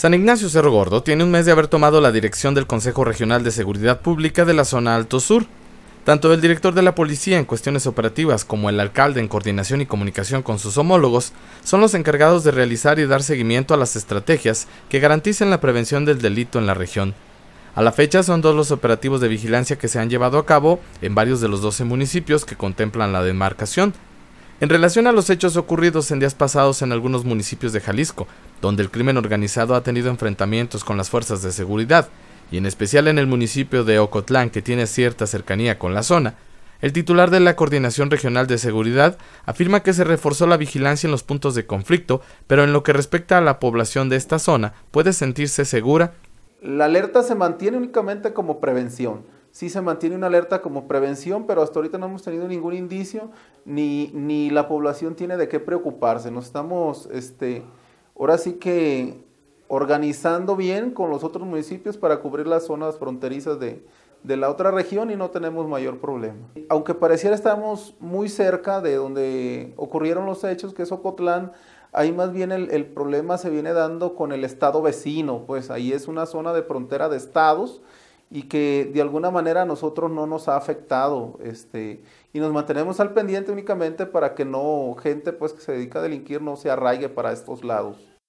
San Ignacio Cerro Gordo tiene un mes de haber tomado la dirección del Consejo Regional de Seguridad Pública de la zona Alto Sur. Tanto el director de la policía en cuestiones operativas como el alcalde en coordinación y comunicación con sus homólogos son los encargados de realizar y dar seguimiento a las estrategias que garanticen la prevención del delito en la región. A la fecha son dos los operativos de vigilancia que se han llevado a cabo en varios de los 12 municipios que contemplan la demarcación. En relación a los hechos ocurridos en días pasados en algunos municipios de Jalisco, donde el crimen organizado ha tenido enfrentamientos con las fuerzas de seguridad, y en especial en el municipio de Ocotlán, que tiene cierta cercanía con la zona, el titular de la Coordinación Regional de Seguridad afirma que se reforzó la vigilancia en los puntos de conflicto, pero en lo que respecta a la población de esta zona, puede sentirse segura. La alerta se mantiene únicamente como prevención. Sí se mantiene una alerta como prevención, pero hasta ahorita no hemos tenido ningún indicio, ni, ni la población tiene de qué preocuparse. no estamos este, ahora sí que organizando bien con los otros municipios para cubrir las zonas fronterizas de, de la otra región y no tenemos mayor problema. Aunque pareciera estamos muy cerca de donde ocurrieron los hechos, que es Ocotlán, ahí más bien el, el, problema se viene dando con el estado vecino, pues ahí es una zona de frontera de estados y que de alguna manera a nosotros no nos ha afectado, este, y nos mantenemos al pendiente únicamente para que no gente pues que se dedica a delinquir no se arraigue para estos lados.